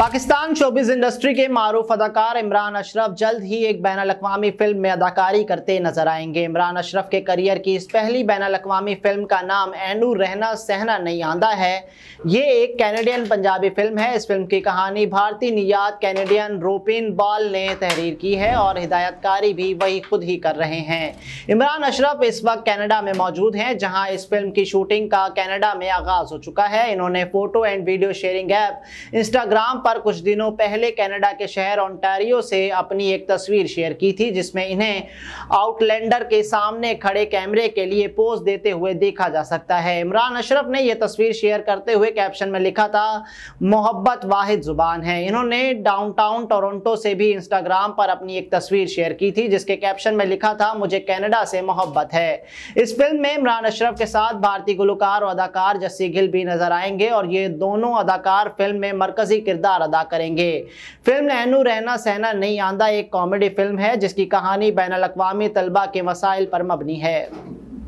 Pakistan showbiz industry के मारूफ अदाकार इमरान अशरफ जल्द ही एक बैन अवी फिल्म में अदाकारी करते नजर आएंगे इमरान अशरफ के करियर की इस पहली बैन अवी फिल्म का नाम एंडू रहना सहना नहीं आंदा है ये एक कैनेडियन पंजाबी फिल्म है इस फिल्म की कहानी भारतीय नियात कैनेडियन रोपिन बॉल ने तहरीर की है और हिदायतकारी भी वही खुद ही कर रहे हैं इमरान अशरफ इस वक्त कैनेडा में मौजूद हैं जहाँ इस फिल्म की शूटिंग का कैनेडा में आगाज हो चुका है इन्होंने photo and video sharing app Instagram पर पर कुछ दिनों पहले कनाडा के शहर ओंटारियो से अपनी एक तस्वीर शेयर की थी जिसमें इन्हें आउटलैंडर के सामने खड़े कैमरे के लिए पोज देते हुए देखा जा सकता है इमरान अशरफ ने यह तस्वीर शेयर करते हुए कैप्शन में लिखा था मोहब्बत वाहिद जुबान है इन्होंने डाउनटाउन टोरंटो से भी इंस्टाग्राम पर अपनी एक तस्वीर शेयर की थी जिसके कैप्शन में लिखा था मुझे कैनेडा से मोहब्बत है इस फिल्म में इमरान अशरफ के साथ भारतीय गुलकार और अदाकार जस्सी गिल भी नजर आएंगे और ये दोनों अदाकार फिल्म में मरकजी किरदार किरदार अदा करेंगे फिल्म नहनू रहना सहना नहीं आंदा एक कॉमेडी फिल्म है जिसकी कहानी बैन अवी तलबा के मसाइल पर मबनी है